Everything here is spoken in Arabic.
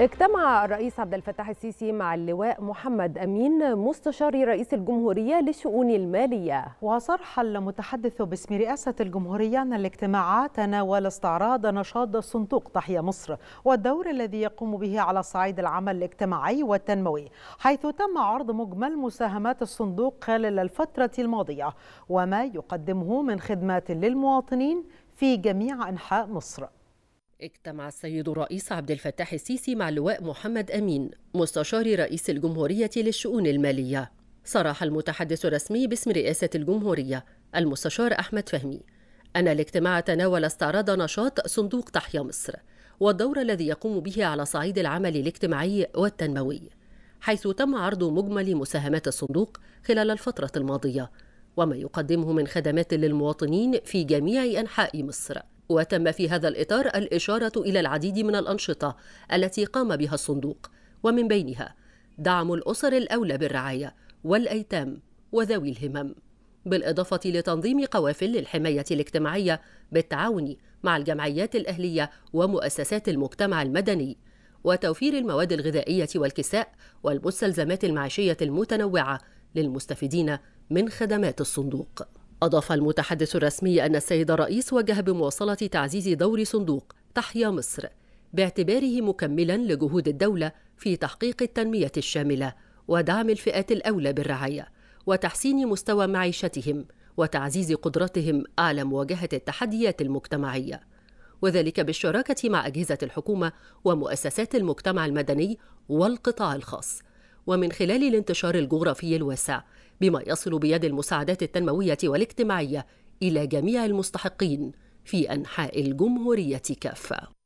اجتمع الرئيس عبد الفتاح السيسي مع اللواء محمد امين مستشار رئيس الجمهوريه للشؤون الماليه. وصرح المتحدث باسم رئاسه الجمهوريه ان الاجتماع تناول استعراض نشاط صندوق تحيا مصر والدور الذي يقوم به على صعيد العمل الاجتماعي والتنموي، حيث تم عرض مجمل مساهمات الصندوق خلال الفتره الماضيه وما يقدمه من خدمات للمواطنين في جميع انحاء مصر. اجتمع السيد الرئيس عبد الفتاح السيسي مع اللواء محمد امين مستشار رئيس الجمهوريه للشؤون الماليه صرح المتحدث الرسمي باسم رئاسه الجمهوريه المستشار احمد فهمي ان الاجتماع تناول استعراض نشاط صندوق تحيا مصر والدور الذي يقوم به على صعيد العمل الاجتماعي والتنموي حيث تم عرض مجمل مساهمات الصندوق خلال الفتره الماضيه وما يقدمه من خدمات للمواطنين في جميع انحاء مصر وتم في هذا الإطار الإشارة إلى العديد من الأنشطة التي قام بها الصندوق ومن بينها دعم الأسر الأولى بالرعاية والأيتام وذوي الهمم بالإضافة لتنظيم قوافل للحماية الاجتماعية بالتعاون مع الجمعيات الأهلية ومؤسسات المجتمع المدني وتوفير المواد الغذائية والكساء والمستلزمات المعيشية المتنوعة للمستفيدين من خدمات الصندوق أضاف المتحدث الرسمي أن السيد الرئيس وجه بمواصلة تعزيز دور صندوق تحيا مصر باعتباره مكملا لجهود الدولة في تحقيق التنمية الشاملة ودعم الفئات الأولى بالرعاية وتحسين مستوى معيشتهم وتعزيز قدرتهم على مواجهة التحديات المجتمعية وذلك بالشراكة مع أجهزة الحكومة ومؤسسات المجتمع المدني والقطاع الخاص ومن خلال الانتشار الجغرافي الواسع بما يصل بيد المساعدات التنموية والاجتماعية إلى جميع المستحقين في أنحاء الجمهورية كافة